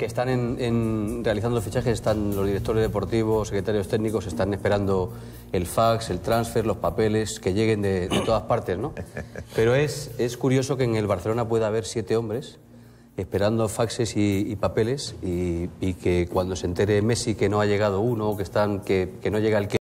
que están en, realizando los fichajes están los directores deportivos, secretarios técnicos, están esperando el fax, el transfer, los papeles que lleguen de, todas partes, ¿no? Pero es, es curioso que en el Barcelona pueda haber siete hombres esperando faxes y, papeles y, que cuando se entere Messi que no ha llegado uno, que, están, que, que no llega el que...